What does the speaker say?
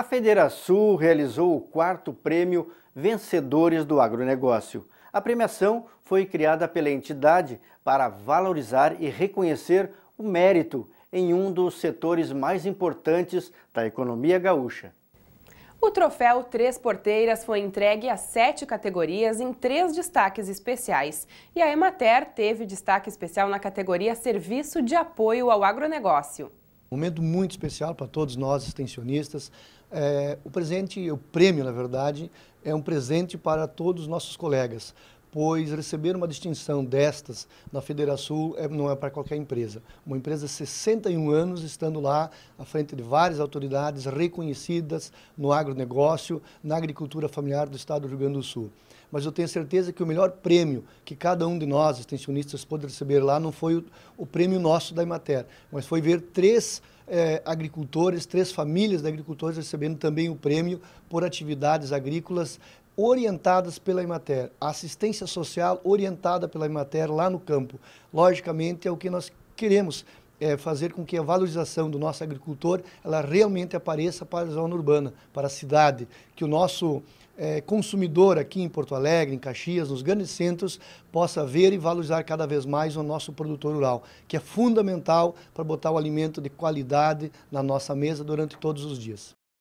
A Federação realizou o quarto prêmio Vencedores do Agronegócio. A premiação foi criada pela entidade para valorizar e reconhecer o mérito em um dos setores mais importantes da economia gaúcha. O troféu Três Porteiras foi entregue a sete categorias em três destaques especiais. E a Emater teve destaque especial na categoria Serviço de Apoio ao Agronegócio momento muito especial para todos nós extensionistas. É, o presente, o prêmio, na verdade, é um presente para todos os nossos colegas, pois receber uma distinção destas na Federação é, não é para qualquer empresa. Uma empresa de 61 anos estando lá à frente de várias autoridades reconhecidas no agronegócio, na agricultura familiar do Estado do Rio Grande do Sul. Mas eu tenho certeza que o melhor prêmio que cada um de nós, extensionistas, pôde receber lá não foi o, o prêmio nosso da Imater, mas foi ver três é, agricultores, três famílias de agricultores recebendo também o prêmio por atividades agrícolas orientadas pela Imater, a assistência social orientada pela Imater lá no campo. Logicamente, é o que nós queremos é, fazer com que a valorização do nosso agricultor ela realmente apareça para a zona urbana, para a cidade, que o nosso é, consumidor aqui em Porto Alegre, em Caxias, nos grandes centros, possa ver e valorizar cada vez mais o nosso produtor rural, que é fundamental para botar o alimento de qualidade na nossa mesa durante todos os dias.